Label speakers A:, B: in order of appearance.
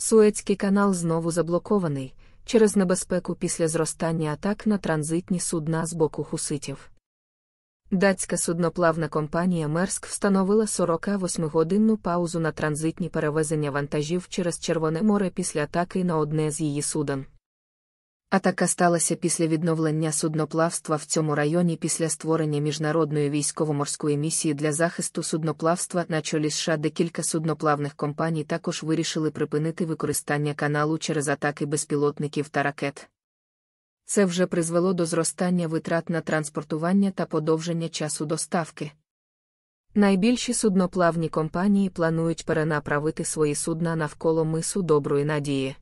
A: Суецький канал знову заблокований через небезпеку після зростання атак на транзитні судна з боку хуситів. Датська судноплавна компанія Мерск встановила 48-годинну паузу на транзитні перевезення вантажів через Червоне море після атаки на одне з її суден. Атака сталася після відновлення судноплавства в цьому районі після створення міжнародної військово-морської місії для захисту судноплавства на чолі США декілька судноплавних компаній також вирішили припинити використання каналу через атаки безпілотників та ракет. Це вже призвело до зростання витрат на транспортування та подовження часу доставки. Найбільші судноплавні компанії планують перенаправити свої судна навколо мису доброї надії.